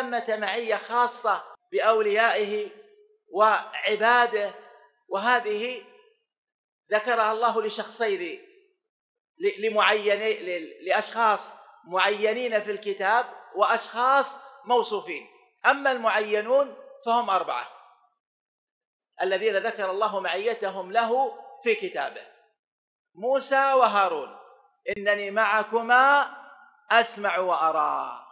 ثمة معية خاصة بأوليائه وعباده وهذه ذكرها الله لشخصين لمعينين لأشخاص معينين في الكتاب وأشخاص موصوفين أما المعينون فهم أربعة الذين ذكر الله معيتهم له في كتابه موسى وهارون إنني معكما أسمع وأرى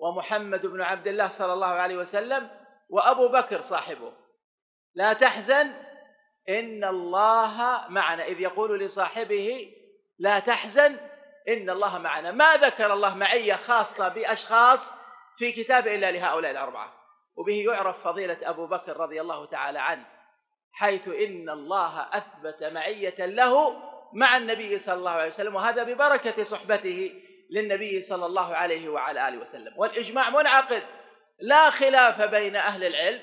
ومحمد بن عبد الله صلى الله عليه وسلم وابو بكر صاحبه لا تحزن ان الله معنا اذ يقول لصاحبه لا تحزن ان الله معنا ما ذكر الله معيه خاصه باشخاص في كتابه الا لهؤلاء الاربعه وبه يعرف فضيله ابو بكر رضي الله تعالى عنه حيث ان الله اثبت معيه له مع النبي صلى الله عليه وسلم وهذا ببركه صحبته للنبي صلى الله عليه وعلى آله وسلم والإجماع منعقد لا خلاف بين أهل العلم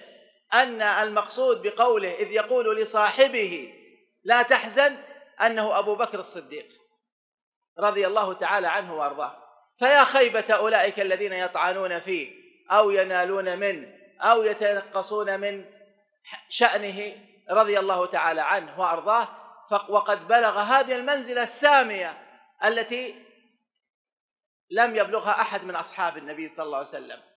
أن المقصود بقوله إذ يقول لصاحبه لا تحزن أنه أبو بكر الصديق رضي الله تعالى عنه وأرضاه فيا خيبة أولئك الذين يطعنون فيه أو ينالون منه أو يتنقصون من شأنه رضي الله تعالى عنه وأرضاه وقد بلغ هذه المنزلة السامية التي لم يبلغها احد من اصحاب النبي صلى الله عليه وسلم